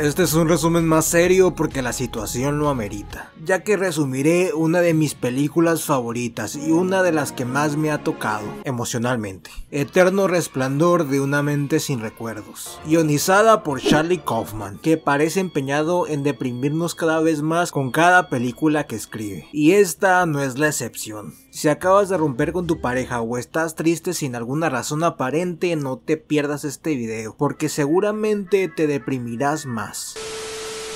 Este es un resumen más serio porque la situación lo amerita, ya que resumiré una de mis películas favoritas y una de las que más me ha tocado emocionalmente. Eterno Resplandor de una mente sin recuerdos, ionizada por Charlie Kaufman, que parece empeñado en deprimirnos cada vez más con cada película que escribe, y esta no es la excepción. Si acabas de romper con tu pareja o estás triste sin alguna razón aparente, no te pierdas este video, porque seguramente te deprimirás más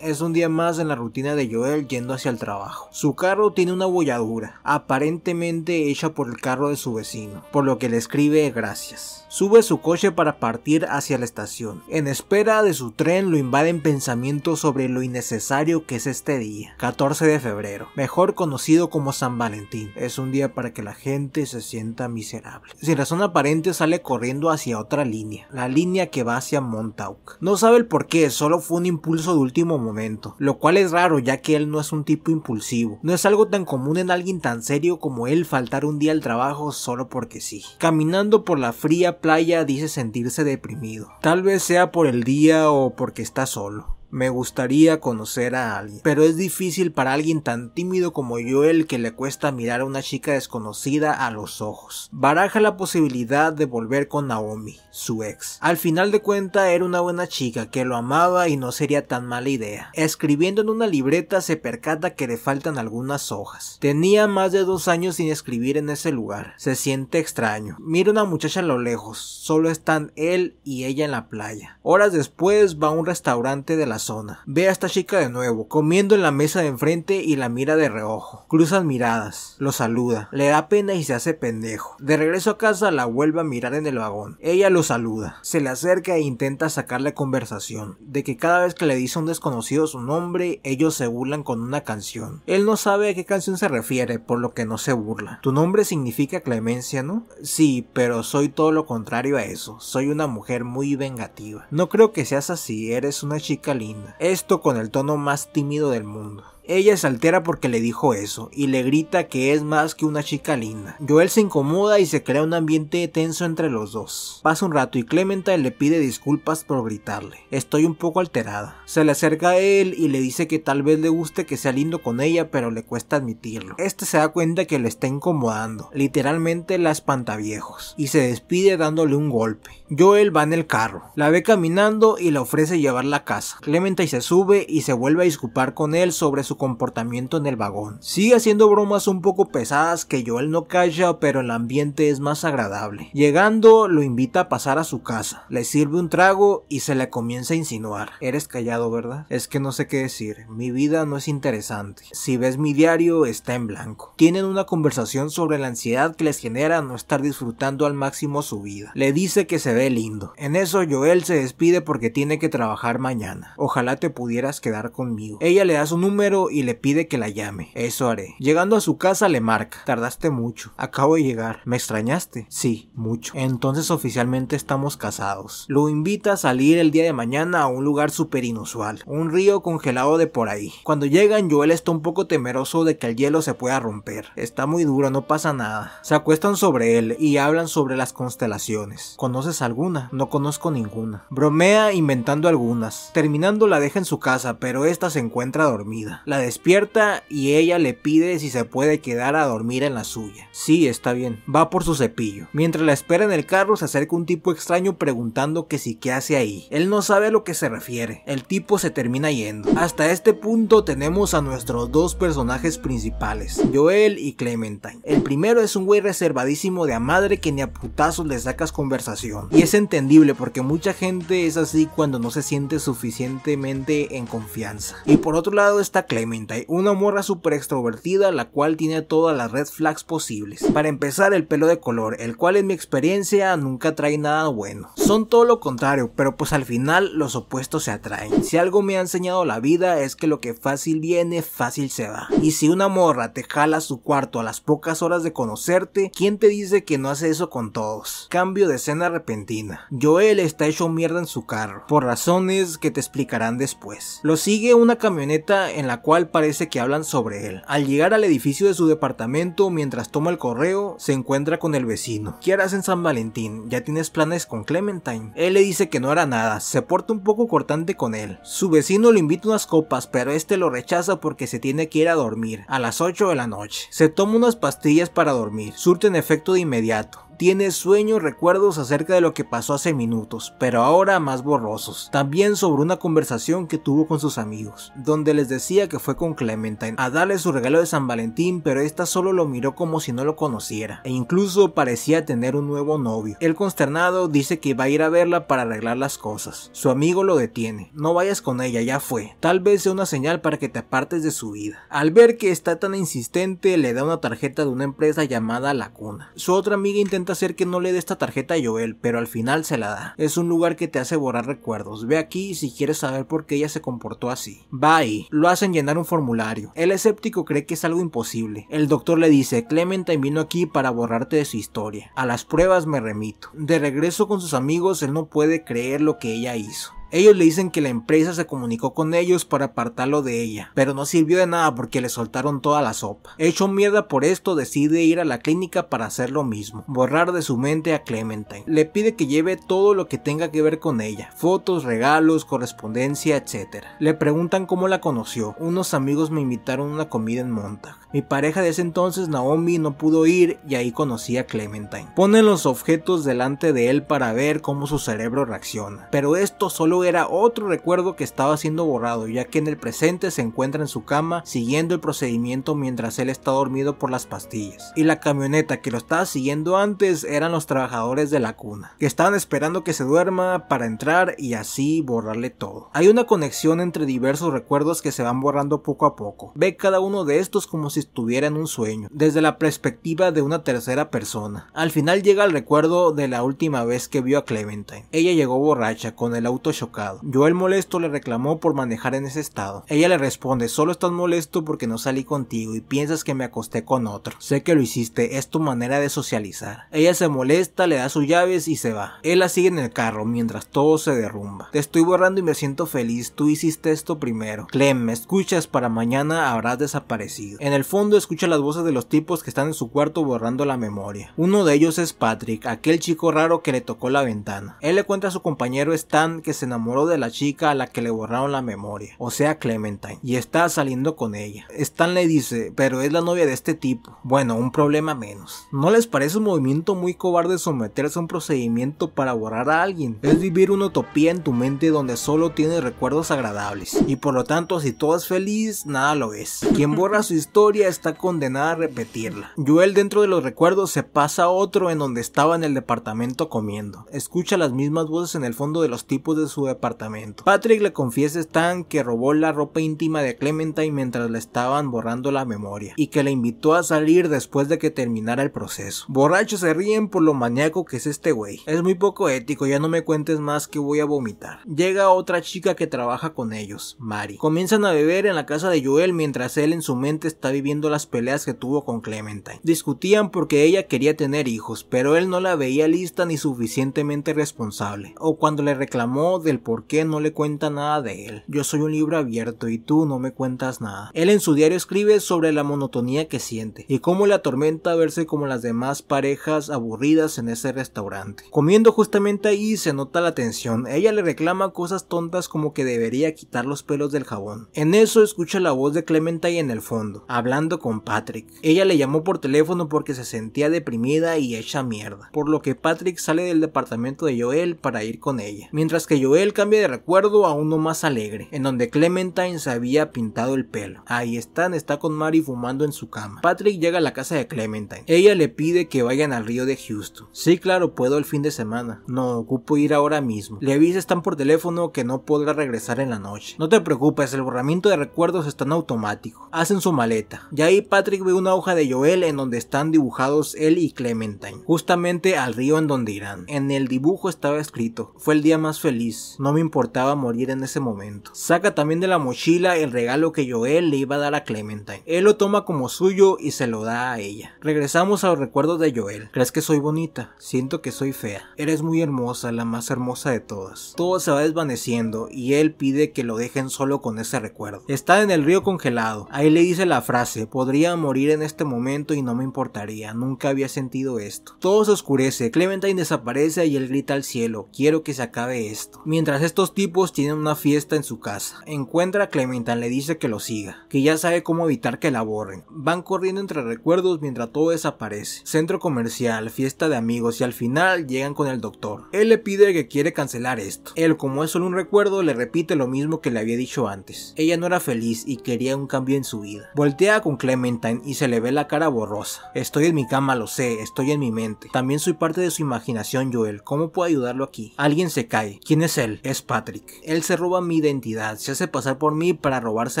es un día más en la rutina de Joel yendo hacia el trabajo. Su carro tiene una bolladura, aparentemente hecha por el carro de su vecino, por lo que le escribe gracias. Sube su coche para partir hacia la estación. En espera de su tren lo invaden pensamientos sobre lo innecesario que es este día, 14 de febrero, mejor conocido como San Valentín. Es un día para que la gente se sienta miserable. Sin razón aparente sale corriendo hacia otra línea, la línea que va hacia Montauk. No sabe el por qué, solo fue un impulso de último momento momento, lo cual es raro ya que él no es un tipo impulsivo. No es algo tan común en alguien tan serio como él faltar un día al trabajo solo porque sí. Caminando por la fría playa dice sentirse deprimido. Tal vez sea por el día o porque está solo. Me gustaría conocer a alguien, pero es difícil para alguien tan tímido como yo el que le cuesta mirar a una chica desconocida a los ojos. Baraja la posibilidad de volver con Naomi, su ex. Al final de cuenta era una buena chica que lo amaba y no sería tan mala idea. Escribiendo en una libreta se percata que le faltan algunas hojas. Tenía más de dos años sin escribir en ese lugar. Se siente extraño. Mira una muchacha a lo lejos, solo están él y ella en la playa. Horas después va a un restaurante de la zona. Ve a esta chica de nuevo, comiendo en la mesa de enfrente y la mira de reojo. Cruzan miradas, lo saluda, le da pena y se hace pendejo. De regreso a casa la vuelve a mirar en el vagón. Ella lo saluda, se le acerca e intenta sacarle conversación, de que cada vez que le dice a un desconocido su nombre, ellos se burlan con una canción. Él no sabe a qué canción se refiere, por lo que no se burla. Tu nombre significa clemencia, ¿no? Sí, pero soy todo lo contrario a eso. Soy una mujer muy vengativa. No creo que seas así, eres una chica linda esto con el tono más tímido del mundo. Ella se altera porque le dijo eso y le grita que es más que una chica linda. Joel se incomoda y se crea un ambiente tenso entre los dos. Pasa un rato y Clementa le pide disculpas por gritarle. Estoy un poco alterada. Se le acerca a él y le dice que tal vez le guste que sea lindo con ella, pero le cuesta admitirlo. Este se da cuenta que le está incomodando, literalmente la viejos y se despide dándole un golpe. Joel va en el carro, la ve caminando y le ofrece llevarla a casa. y se sube y se vuelve a disculpar con él sobre su comportamiento en el vagón. Sigue haciendo bromas un poco pesadas que Joel no calla, pero el ambiente es más agradable. Llegando, lo invita a pasar a su casa, le sirve un trago y se le comienza a insinuar. Eres callado, ¿verdad? Es que no sé qué decir, mi vida no es interesante. Si ves mi diario, está en blanco. Tienen una conversación sobre la ansiedad que les genera no estar disfrutando al máximo su vida. Le dice que se ve lindo. En eso Joel se despide porque tiene que trabajar mañana. Ojalá te pudieras quedar conmigo. Ella le da su número y le pide que la llame. Eso haré. Llegando a su casa le marca. Tardaste mucho. Acabo de llegar. ¿Me extrañaste? Sí, mucho. Entonces oficialmente estamos casados. Lo invita a salir el día de mañana a un lugar súper inusual. Un río congelado de por ahí. Cuando llegan Joel está un poco temeroso de que el hielo se pueda romper. Está muy duro, no pasa nada. Se acuestan sobre él y hablan sobre las constelaciones. ¿Conoces alguna? No conozco ninguna. Bromea inventando algunas. Terminando la deja en su casa, pero esta se encuentra dormida. La despierta y ella le pide si se puede quedar a dormir en la suya. Sí, está bien. Va por su cepillo. Mientras la espera en el carro se acerca un tipo extraño preguntando que si qué hace ahí. Él no sabe a lo que se refiere. El tipo se termina yendo. Hasta este punto tenemos a nuestros dos personajes principales, Joel y Clementine. El primero es un güey reservadísimo de a madre que ni a putazo le sacas conversación. Y es entendible porque mucha gente es así cuando no se siente suficientemente en confianza. Y por otro lado está Clementine una morra super extrovertida la cual tiene todas las red flags posibles. Para empezar, el pelo de color, el cual en mi experiencia nunca trae nada bueno. Son todo lo contrario, pero pues al final los opuestos se atraen. Si algo me ha enseñado la vida es que lo que fácil viene, fácil se va. Y si una morra te jala su cuarto a las pocas horas de conocerte, ¿quién te dice que no hace eso con todos? Cambio de escena repentina. Joel está hecho mierda en su carro, por razones que te explicarán después. Lo sigue una camioneta en la cual cual parece que hablan sobre él. Al llegar al edificio de su departamento, mientras toma el correo, se encuentra con el vecino. ¿Qué harás en San Valentín? ¿Ya tienes planes con Clementine? Él le dice que no hará nada, se porta un poco cortante con él. Su vecino le invita unas copas, pero este lo rechaza porque se tiene que ir a dormir a las 8 de la noche. Se toma unas pastillas para dormir, surten efecto de inmediato. Tiene sueños, recuerdos acerca de lo que pasó hace minutos, pero ahora más borrosos. También sobre una conversación que tuvo con sus amigos, donde les decía que fue con Clementine a darle su regalo de San Valentín, pero esta solo lo miró como si no lo conociera, e incluso parecía tener un nuevo novio. El consternado dice que va a ir a verla para arreglar las cosas. Su amigo lo detiene. No vayas con ella, ya fue. Tal vez sea una señal para que te apartes de su vida. Al ver que está tan insistente, le da una tarjeta de una empresa llamada La Cuna. Su otra amiga intenta hacer que no le dé esta tarjeta a Joel, pero al final se la da. Es un lugar que te hace borrar recuerdos. Ve aquí si quieres saber por qué ella se comportó así. Va Lo hacen llenar un formulario. El escéptico cree que es algo imposible. El doctor le dice, clementa vino aquí para borrarte de su historia. A las pruebas me remito. De regreso con sus amigos, él no puede creer lo que ella hizo. Ellos le dicen que la empresa se comunicó con ellos para apartarlo de ella, pero no sirvió de nada porque le soltaron toda la sopa. Hecho mierda por esto, decide ir a la clínica para hacer lo mismo, borrar de su mente a Clementine. Le pide que lleve todo lo que tenga que ver con ella, fotos, regalos, correspondencia, etc. Le preguntan cómo la conoció. Unos amigos me invitaron a una comida en Montag. Mi pareja de ese entonces, Naomi, no pudo ir y ahí conocí a Clementine. Ponen los objetos delante de él para ver cómo su cerebro reacciona, pero esto solo era otro recuerdo que estaba siendo borrado, ya que en el presente se encuentra en su cama siguiendo el procedimiento mientras él está dormido por las pastillas. Y la camioneta que lo estaba siguiendo antes eran los trabajadores de la cuna, que estaban esperando que se duerma para entrar y así borrarle todo. Hay una conexión entre diversos recuerdos que se van borrando poco a poco. Ve cada uno de estos como si estuviera en un sueño, desde la perspectiva de una tercera persona. Al final llega el recuerdo de la última vez que vio a Clementine. Ella llegó borracha, con el auto yo, Joel molesto le reclamó por manejar en ese estado. Ella le responde, solo estás molesto porque no salí contigo y piensas que me acosté con otro. Sé que lo hiciste, es tu manera de socializar. Ella se molesta, le da sus llaves y se va. Él la sigue en el carro mientras todo se derrumba. Te estoy borrando y me siento feliz, tú hiciste esto primero. Clem, me escuchas, para mañana habrás desaparecido. En el fondo escucha las voces de los tipos que están en su cuarto borrando la memoria. Uno de ellos es Patrick, aquel chico raro que le tocó la ventana. Él le cuenta a su compañero Stan que se enamoró enamoró de la chica a la que le borraron la memoria, o sea Clementine, y está saliendo con ella. Stan le dice, pero es la novia de este tipo. Bueno, un problema menos. ¿No les parece un movimiento muy cobarde someterse a un procedimiento para borrar a alguien? Es vivir una utopía en tu mente donde solo tienes recuerdos agradables, y por lo tanto si todo es feliz, nada lo es. Quien borra su historia está condenada a repetirla. Joel dentro de los recuerdos se pasa a otro en donde estaba en el departamento comiendo. Escucha las mismas voces en el fondo de los tipos de su departamento. Patrick le confiesa a Stan que robó la ropa íntima de Clementine mientras le estaban borrando la memoria y que le invitó a salir después de que terminara el proceso. Borrachos se ríen por lo maníaco que es este güey. Es muy poco ético, ya no me cuentes más que voy a vomitar. Llega otra chica que trabaja con ellos, Mari. Comienzan a beber en la casa de Joel mientras él en su mente está viviendo las peleas que tuvo con Clementine. Discutían porque ella quería tener hijos, pero él no la veía lista ni suficientemente responsable. O cuando le reclamó del por qué no le cuenta nada de él. Yo soy un libro abierto y tú no me cuentas nada. Él en su diario escribe sobre la monotonía que siente y cómo le atormenta verse como las demás parejas aburridas en ese restaurante. Comiendo justamente ahí se nota la tensión. Ella le reclama cosas tontas como que debería quitar los pelos del jabón. En eso escucha la voz de y en el fondo, hablando con Patrick. Ella le llamó por teléfono porque se sentía deprimida y hecha mierda, por lo que Patrick sale del departamento de Joel para ir con ella, mientras que Joel él cambia de recuerdo a uno más alegre, en donde Clementine se había pintado el pelo. Ahí están. está con Mari fumando en su cama. Patrick llega a la casa de Clementine. Ella le pide que vayan al río de Houston. Sí, claro, puedo el fin de semana. No, ocupo ir ahora mismo. Le avisa Stan por teléfono que no podrá regresar en la noche. No te preocupes, el borramiento de recuerdos está en automático. Hacen su maleta. Y ahí Patrick ve una hoja de Joel en donde están dibujados él y Clementine, justamente al río en donde irán. En el dibujo estaba escrito, fue el día más feliz no me importaba morir en ese momento. Saca también de la mochila el regalo que Joel le iba a dar a Clementine. Él lo toma como suyo y se lo da a ella. Regresamos a los recuerdos de Joel. ¿Crees que soy bonita? Siento que soy fea. Eres muy hermosa, la más hermosa de todas. Todo se va desvaneciendo y él pide que lo dejen solo con ese recuerdo. Está en el río congelado. Ahí le dice la frase, podría morir en este momento y no me importaría. Nunca había sentido esto. Todo se oscurece. Clementine desaparece y él grita al cielo, quiero que se acabe esto. Mientras estos tipos tienen una fiesta en su casa, encuentra a Clementine, le dice que lo siga, que ya sabe cómo evitar que la borren. Van corriendo entre recuerdos mientras todo desaparece. Centro comercial, fiesta de amigos y al final llegan con el doctor. Él le pide que quiere cancelar esto. Él, como es solo un recuerdo, le repite lo mismo que le había dicho antes. Ella no era feliz y quería un cambio en su vida. Voltea con Clementine y se le ve la cara borrosa. Estoy en mi cama, lo sé, estoy en mi mente. También soy parte de su imaginación, Joel. ¿Cómo puedo ayudarlo aquí? Alguien se cae. ¿Quién es él? es Patrick. Él se roba mi identidad, se hace pasar por mí para robarse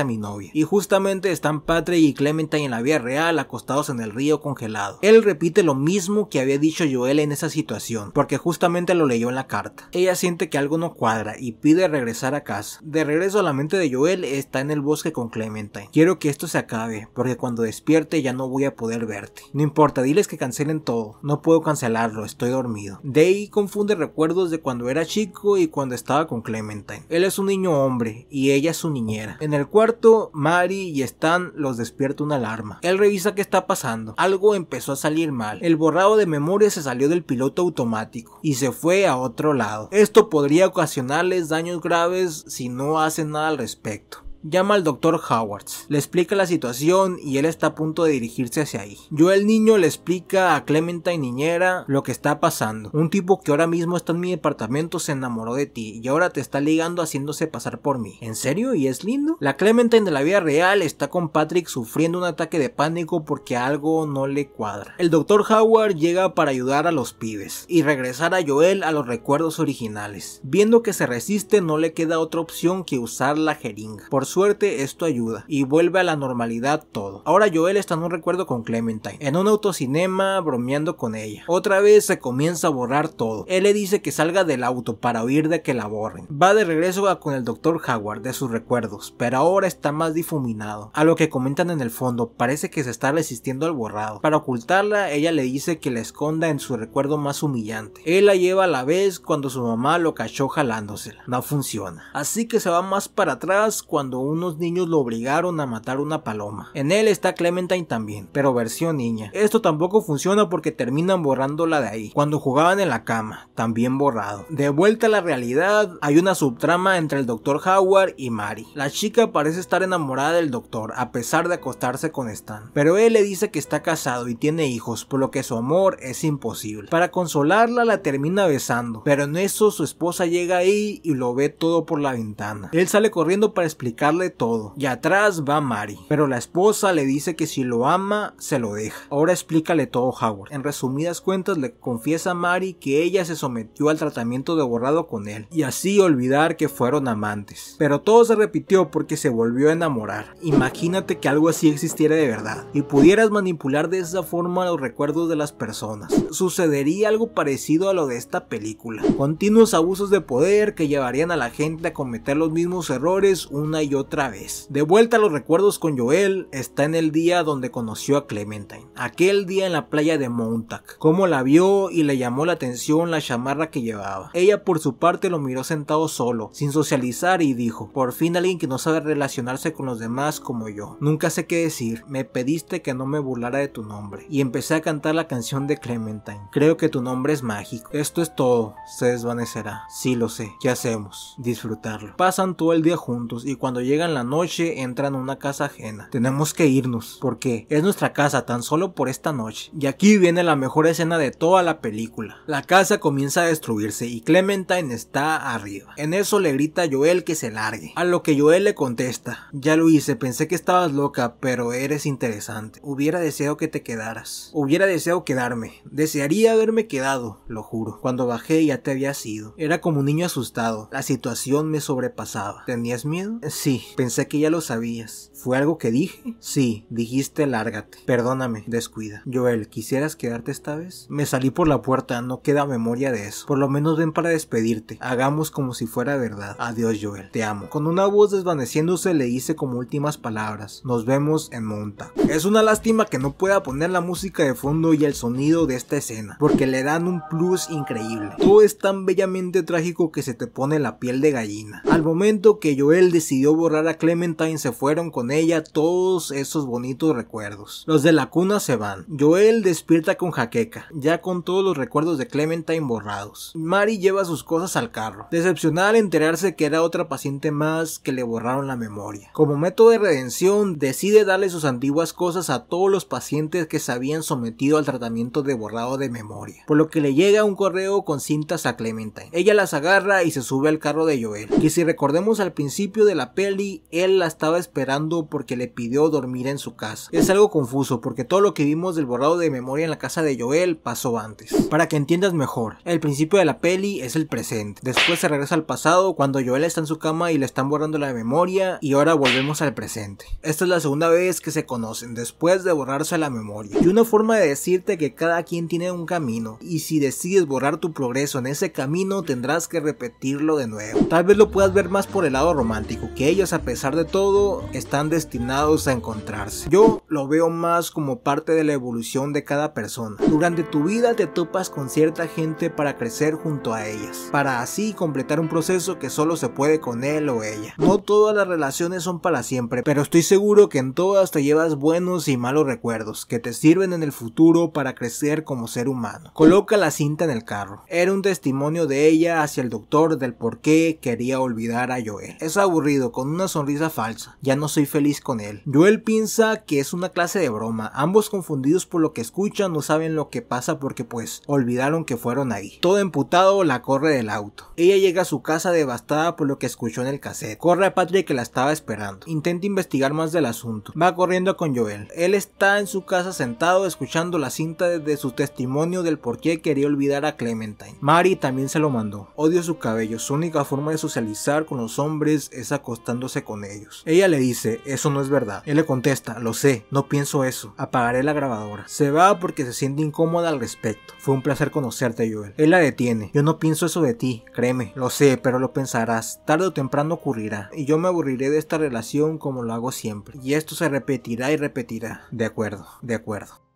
a mi novia. Y justamente están Patrick y Clementine en la vía real acostados en el río congelado. Él repite lo mismo que había dicho Joel en esa situación, porque justamente lo leyó en la carta. Ella siente que algo no cuadra y pide regresar a casa. De regreso a la mente de Joel está en el bosque con Clementine. Quiero que esto se acabe, porque cuando despierte ya no voy a poder verte. No importa, diles que cancelen todo. No puedo cancelarlo, estoy dormido. Day confunde recuerdos de cuando era chico y cuando estaba con Clementine. Él es un niño hombre y ella es su niñera. En el cuarto, Mary y Stan los despierta una alarma. Él revisa qué está pasando. Algo empezó a salir mal. El borrado de memoria se salió del piloto automático y se fue a otro lado. Esto podría ocasionarles daños graves si no hacen nada al respecto llama al doctor Howard, le explica la situación y él está a punto de dirigirse hacia ahí. Joel niño le explica a Clementine niñera lo que está pasando. Un tipo que ahora mismo está en mi departamento se enamoró de ti y ahora te está ligando haciéndose pasar por mí. ¿En serio? ¿Y es lindo? La Clementine de la vida real está con Patrick sufriendo un ataque de pánico porque algo no le cuadra. El doctor Howard llega para ayudar a los pibes y regresar a Joel a los recuerdos originales. Viendo que se resiste no le queda otra opción que usar la jeringa. Por suerte esto ayuda y vuelve a la normalidad todo. Ahora Joel está en un recuerdo con Clementine, en un autocinema bromeando con ella. Otra vez se comienza a borrar todo. Él le dice que salga del auto para oír de que la borren. Va de regreso con el doctor Howard de sus recuerdos, pero ahora está más difuminado. A lo que comentan en el fondo, parece que se está resistiendo al borrado. Para ocultarla, ella le dice que la esconda en su recuerdo más humillante. Él la lleva a la vez cuando su mamá lo cachó jalándosela. No funciona. Así que se va más para atrás cuando unos niños lo obligaron a matar una paloma. En él está Clementine también, pero versión niña. Esto tampoco funciona porque terminan borrándola de ahí. Cuando jugaban en la cama, también borrado. De vuelta a la realidad, hay una subtrama entre el Dr. Howard y Mari La chica parece estar enamorada del doctor, a pesar de acostarse con Stan. Pero él le dice que está casado y tiene hijos, por lo que su amor es imposible. Para consolarla la termina besando, pero en eso su esposa llega ahí y lo ve todo por la ventana. Él sale corriendo para explicar todo. Y atrás va Mari, pero la esposa le dice que si lo ama, se lo deja. Ahora explícale todo Howard. En resumidas cuentas le confiesa a Mari que ella se sometió al tratamiento de borrado con él, y así olvidar que fueron amantes. Pero todo se repitió porque se volvió a enamorar. Imagínate que algo así existiera de verdad, y pudieras manipular de esa forma los recuerdos de las personas. Sucedería algo parecido a lo de esta película. Continuos abusos de poder que llevarían a la gente a cometer los mismos errores una y otra otra vez. De vuelta a los recuerdos con Joel, está en el día donde conoció a Clementine, aquel día en la playa de Montauk, cómo la vio y le llamó la atención la chamarra que llevaba. Ella por su parte lo miró sentado solo, sin socializar y dijo, por fin alguien que no sabe relacionarse con los demás como yo. Nunca sé qué decir, me pediste que no me burlara de tu nombre. Y empecé a cantar la canción de Clementine. Creo que tu nombre es mágico. Esto es todo, se desvanecerá. Sí lo sé, ¿qué hacemos? Disfrutarlo. Pasan todo el día juntos y cuando llegan la noche, entran a una casa ajena. Tenemos que irnos, porque es nuestra casa tan solo por esta noche. Y aquí viene la mejor escena de toda la película. La casa comienza a destruirse y Clementine está arriba. En eso le grita a Joel que se largue, a lo que Joel le contesta, ya lo hice, pensé que estabas loca, pero eres interesante. Hubiera deseado que te quedaras. Hubiera deseado quedarme. Desearía haberme quedado, lo juro. Cuando bajé ya te había sido. Era como un niño asustado. La situación me sobrepasaba. ¿Tenías miedo? Sí, pensé que ya lo sabías. ¿Fue algo que dije? Sí, dijiste lárgate. Perdóname, descuida. Joel, ¿quisieras quedarte esta vez? Me salí por la puerta, no queda memoria de eso. Por lo menos ven para despedirte. Hagamos como si fuera verdad. Adiós, Joel. Te amo. Con una voz desvaneciéndose le hice como últimas palabras. Nos vemos en Monta. Es una lástima que no pueda poner la música de fondo y el sonido de esta escena, porque le dan un plus increíble. Todo es tan bellamente trágico que se te pone la piel de gallina. Al momento que Joel decidió volver a Clementine se fueron con ella todos esos bonitos recuerdos. Los de la cuna se van. Joel despierta con jaqueca, ya con todos los recuerdos de Clementine borrados. Mari lleva sus cosas al carro, decepcionada al enterarse que era otra paciente más que le borraron la memoria. Como método de redención, decide darle sus antiguas cosas a todos los pacientes que se habían sometido al tratamiento de borrado de memoria, por lo que le llega un correo con cintas a Clementine. Ella las agarra y se sube al carro de Joel, y si recordemos al principio de la peli él la estaba esperando porque le pidió dormir en su casa. Es algo confuso porque todo lo que vimos del borrado de memoria en la casa de Joel pasó antes. Para que entiendas mejor, el principio de la peli es el presente. Después se regresa al pasado cuando Joel está en su cama y le están borrando la memoria y ahora volvemos al presente. Esta es la segunda vez que se conocen después de borrarse la memoria. Y una forma de decirte que cada quien tiene un camino y si decides borrar tu progreso en ese camino tendrás que repetirlo de nuevo. Tal vez lo puedas ver más por el lado romántico, que ellos a pesar de todo están destinados a encontrarse. Yo lo veo más como parte de la evolución de cada persona. Durante tu vida te topas con cierta gente para crecer junto a ellas, para así completar un proceso que solo se puede con él o ella. No todas las relaciones son para siempre, pero estoy seguro que en todas te llevas buenos y malos recuerdos que te sirven en el futuro para crecer como ser humano. Coloca la cinta en el carro. Era un testimonio de ella hacia el doctor del por qué quería olvidar a Joel. Es aburrido, con una sonrisa falsa. Ya no soy feliz con él. Joel piensa que es una clase de broma. Ambos confundidos por lo que escuchan no saben lo que pasa porque pues olvidaron que fueron ahí. Todo emputado la corre del auto. Ella llega a su casa devastada por lo que escuchó en el cassette. Corre a Patrick que la estaba esperando. Intenta investigar más del asunto. Va corriendo con Joel. Él está en su casa sentado escuchando la cinta desde su testimonio del por qué quería olvidar a Clementine. Mari también se lo mandó. Odio su cabello. Su única forma de socializar con los hombres es acostando con ellos. Ella le dice, eso no es verdad. Él le contesta, lo sé, no pienso eso. Apagaré la grabadora. Se va porque se siente incómoda al respecto. Fue un placer conocerte, Joel. Él la detiene. Yo no pienso eso de ti, créeme. Lo sé, pero lo pensarás. Tarde o temprano ocurrirá. Y yo me aburriré de esta relación como lo hago siempre. Y esto se repetirá y repetirá. De acuerdo, de acuerdo.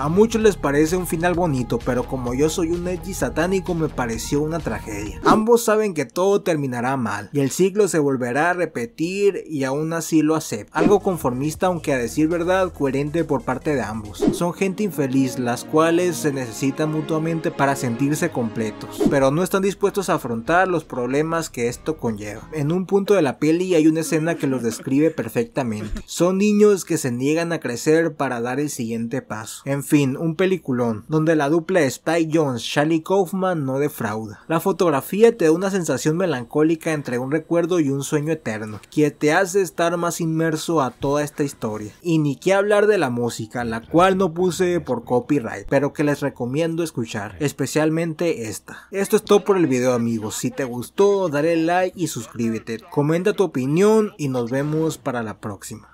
A muchos les parece un final bonito, pero como yo soy un edgy satánico me pareció una tragedia. Ambos saben que todo terminará mal y el ciclo se volverá a repetir y aún así lo aceptan, Algo conformista aunque a decir verdad coherente por parte de ambos. Son gente infeliz las cuales se necesitan mutuamente para sentirse completos, pero no están dispuestos a afrontar los problemas que esto conlleva. En un punto de la peli hay una escena que los describe perfectamente. Son niños que se niegan a crecer para dar el siguiente paso fin, un peliculón, donde la dupla de Jones, Charlie Kaufman no defrauda. La fotografía te da una sensación melancólica entre un recuerdo y un sueño eterno, que te hace estar más inmerso a toda esta historia. Y ni qué hablar de la música, la cual no puse por copyright, pero que les recomiendo escuchar, especialmente esta. Esto es todo por el video amigos, si te gustó dale like y suscríbete, comenta tu opinión y nos vemos para la próxima.